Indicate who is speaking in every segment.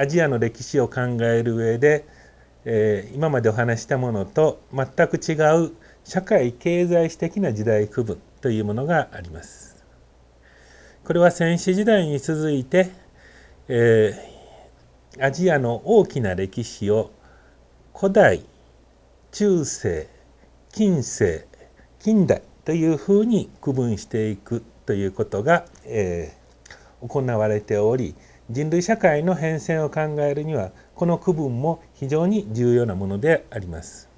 Speaker 1: アジアの歴史を考える上で、えー、今までお話したものと全く違う社会経済史的な時代区分というものがあります。これは先史時代に続いて、えー、アジアの大きな歴史を古代中世近世近代というふうに区分していくということが、えー、行われており人類社会の変遷を考えるにはこの区分も非常に重要なものであります。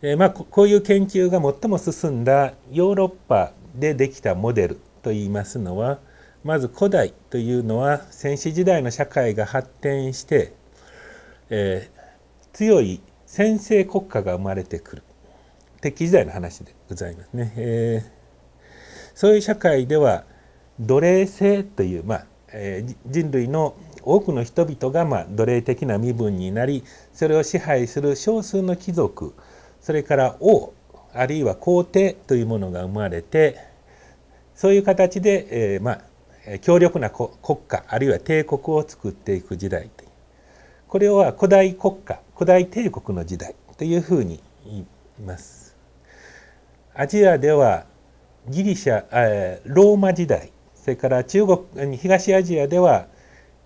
Speaker 1: えー、まあ、こういう研究が最も進んだヨーロッパでできたモデルといいますのはまず古代というのは先史時代の社会が発展して、えー、強い専制国家が生まれてくる敵時代の話でございますね。えー、そういう社会では奴隷制という、まあえー、人類の多くの人々が、まあ、奴隷的な身分になりそれを支配する少数の貴族それから王あるいは皇帝というものが生まれてそういう形で、えー、まあ、強力な国家あるいは帝国を作っていく時代これは古代国家古代帝国の時代というふうに言います。アジアではギリシャ、えー、ローマ時代それから中国東アジアでは、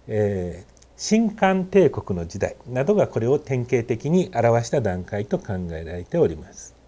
Speaker 1: えー、新韓帝国の時代などがこれを典型的に表した段階と考えられております。